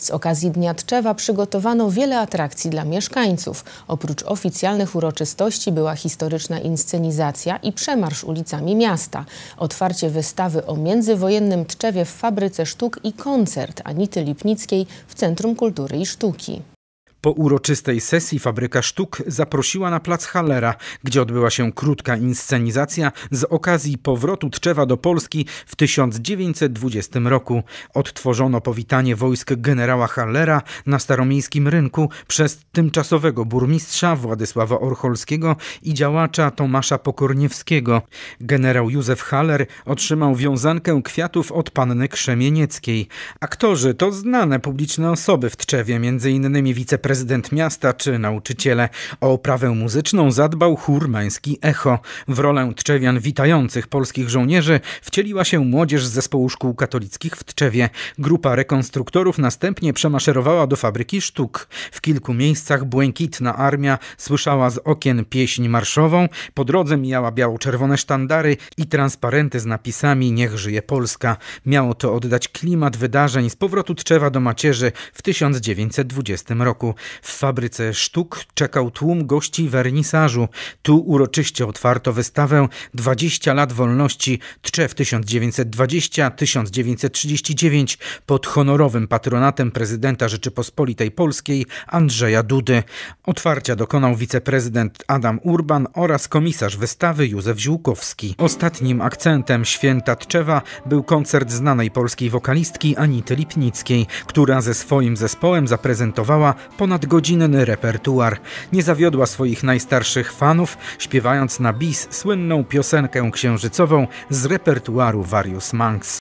Z okazji Dnia Tczewa przygotowano wiele atrakcji dla mieszkańców. Oprócz oficjalnych uroczystości była historyczna inscenizacja i przemarsz ulicami miasta. Otwarcie wystawy o międzywojennym Tczewie w Fabryce Sztuk i koncert Anity Lipnickiej w Centrum Kultury i Sztuki. Po uroczystej sesji Fabryka Sztuk zaprosiła na plac Halera, gdzie odbyła się krótka inscenizacja z okazji powrotu Tczewa do Polski w 1920 roku. Odtworzono powitanie wojsk generała Halera na staromiejskim rynku przez tymczasowego burmistrza Władysława Orcholskiego i działacza Tomasza Pokorniewskiego. Generał Józef Haller otrzymał wiązankę kwiatów od panny Krzemienieckiej. Aktorzy to znane publiczne osoby w Tczewie, m.in. wiceprezydent prezydent miasta czy nauczyciele. O oprawę muzyczną zadbał chór męski Echo. W rolę Tczewian witających polskich żołnierzy wcieliła się młodzież z zespołu szkół katolickich w Tczewie. Grupa rekonstruktorów następnie przemaszerowała do fabryki sztuk. W kilku miejscach błękitna armia słyszała z okien pieśń marszową, po drodze mijała biało-czerwone sztandary i transparenty z napisami Niech żyje Polska. Miało to oddać klimat wydarzeń z powrotu Tczewa do macierzy w 1920 roku. W fabryce sztuk czekał tłum gości wernisażu. Tu uroczyście otwarto wystawę 20 lat wolności Tczew 1920-1939 pod honorowym patronatem prezydenta Rzeczypospolitej Polskiej Andrzeja Dudy. Otwarcia dokonał wiceprezydent Adam Urban oraz komisarz wystawy Józef Ziłkowski. Ostatnim akcentem święta Tczewa był koncert znanej polskiej wokalistki Anity Lipnickiej, która ze swoim zespołem zaprezentowała ponad ponadgodzinny repertuar. Nie zawiodła swoich najstarszych fanów, śpiewając na bis słynną piosenkę księżycową z repertuaru Various Monks.